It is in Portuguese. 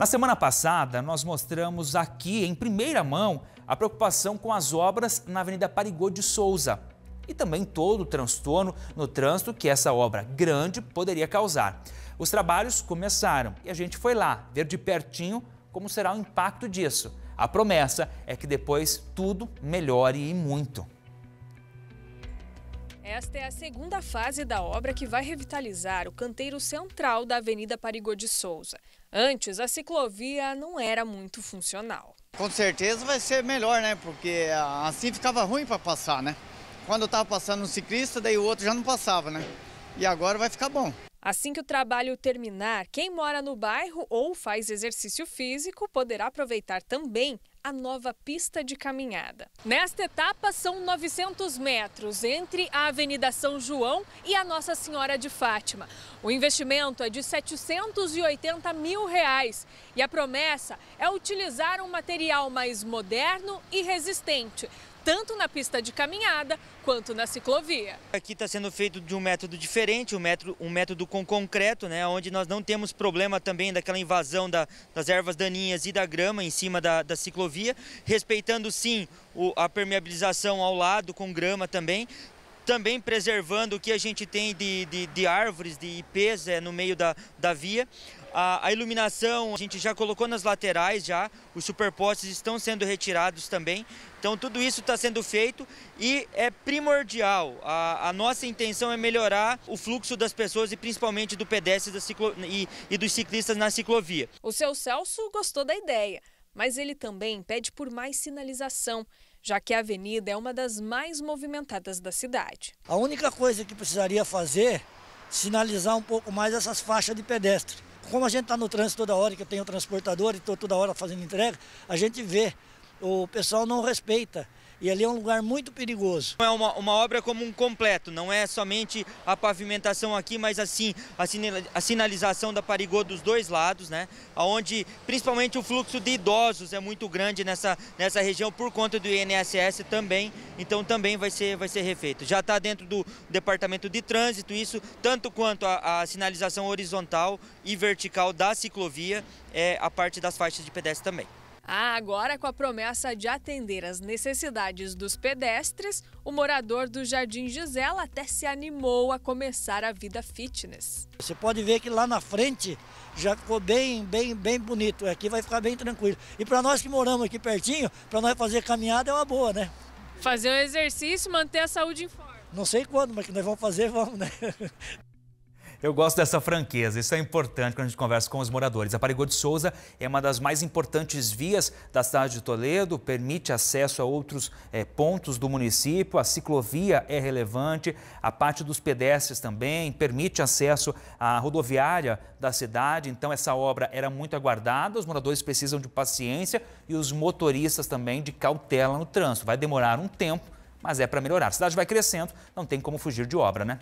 Na semana passada, nós mostramos aqui em primeira mão a preocupação com as obras na Avenida Parigô de Souza e também todo o transtorno no trânsito que essa obra grande poderia causar. Os trabalhos começaram e a gente foi lá ver de pertinho como será o impacto disso. A promessa é que depois tudo melhore e muito. Esta é a segunda fase da obra que vai revitalizar o canteiro central da Avenida Parigô de Souza. Antes, a ciclovia não era muito funcional. Com certeza vai ser melhor, né? Porque ah, assim ficava ruim para passar, né? Quando estava passando um ciclista, daí o outro já não passava, né? E agora vai ficar bom. Assim que o trabalho terminar, quem mora no bairro ou faz exercício físico poderá aproveitar também a nova pista de caminhada. Nesta etapa, são 900 metros entre a Avenida São João e a Nossa Senhora de Fátima. O investimento é de 780 mil reais e a promessa é utilizar um material mais moderno e resistente, tanto na pista de caminhada quanto na ciclovia. Aqui está sendo feito de um método diferente, um método, um método com concreto, né, onde nós não temos problema também daquela invasão da, das ervas daninhas e da grama em cima da, da ciclovia, respeitando sim o, a permeabilização ao lado com grama também, também preservando o que a gente tem de, de, de árvores, de ipês é, no meio da, da via. A, a, iluminação a gente já colocou nas laterais já, os superpostes estão sendo retirados também. Então tudo isso está sendo feito e é primordial. A, a, nossa intenção é melhorar o fluxo das pessoas e principalmente do pedestre da ciclo, e, e dos ciclistas na ciclovia. O seu Celso gostou da ideia, mas ele também pede por mais sinalização já que a avenida é uma das mais movimentadas da cidade. A única coisa que precisaria fazer, sinalizar um pouco mais essas faixas de pedestre. Como a gente está no trânsito toda hora, que eu tenho transportador e estou toda hora fazendo entrega, a gente vê, o pessoal não respeita. E ali é um lugar muito perigoso. É uma, uma obra como um completo, não é somente a pavimentação aqui, mas assim a, sinal, a sinalização da Parigô dos dois lados, né? Onde principalmente o fluxo de idosos é muito grande nessa, nessa região por conta do INSS também. Então também vai ser, vai ser refeito. Já está dentro do departamento de trânsito isso, tanto quanto a, a sinalização horizontal e vertical da ciclovia, é, a parte das faixas de pedestre também. Ah, agora, com a promessa de atender as necessidades dos pedestres, o morador do Jardim Gisela até se animou a começar a vida fitness. Você pode ver que lá na frente já ficou bem, bem, bem bonito. Aqui vai ficar bem tranquilo. E para nós que moramos aqui pertinho, para nós fazer caminhada é uma boa, né? Fazer um exercício, manter a saúde em forma. Não sei quando, mas que nós vamos fazer, vamos, né? Eu gosto dessa franqueza, isso é importante quando a gente conversa com os moradores. A Parigô de Souza é uma das mais importantes vias da cidade de Toledo, permite acesso a outros é, pontos do município, a ciclovia é relevante, a parte dos pedestres também, permite acesso à rodoviária da cidade, então essa obra era muito aguardada, os moradores precisam de paciência e os motoristas também de cautela no trânsito. Vai demorar um tempo, mas é para melhorar. A cidade vai crescendo, não tem como fugir de obra, né?